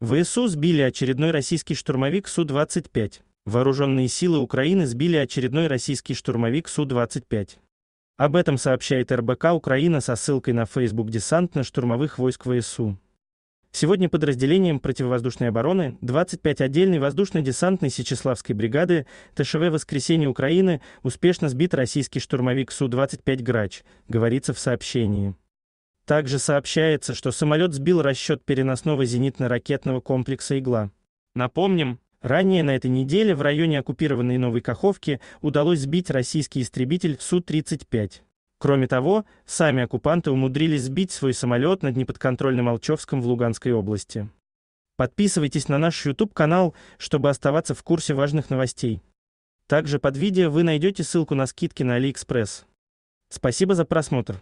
ВСУ сбили очередной российский штурмовик Су-25. Вооруженные силы Украины сбили очередной российский штурмовик Су-25. Об этом сообщает РБК Украина со ссылкой на Facebook десантно-штурмовых войск ВСУ. Сегодня подразделением противовоздушной обороны 25 отдельной воздушно-десантной Сечеславской бригады ТШВ «Воскресенье Украины» успешно сбит российский штурмовик Су-25 «Грач», говорится в сообщении. Также сообщается, что самолет сбил расчет переносного зенитно-ракетного комплекса «Игла». Напомним, ранее на этой неделе в районе оккупированной Новой Каховки удалось сбить российский истребитель Су-35. Кроме того, сами оккупанты умудрились сбить свой самолет над неподконтрольным Алчевском в Луганской области. Подписывайтесь на наш YouTube-канал, чтобы оставаться в курсе важных новостей. Также под видео вы найдете ссылку на скидки на AliExpress. Спасибо за просмотр.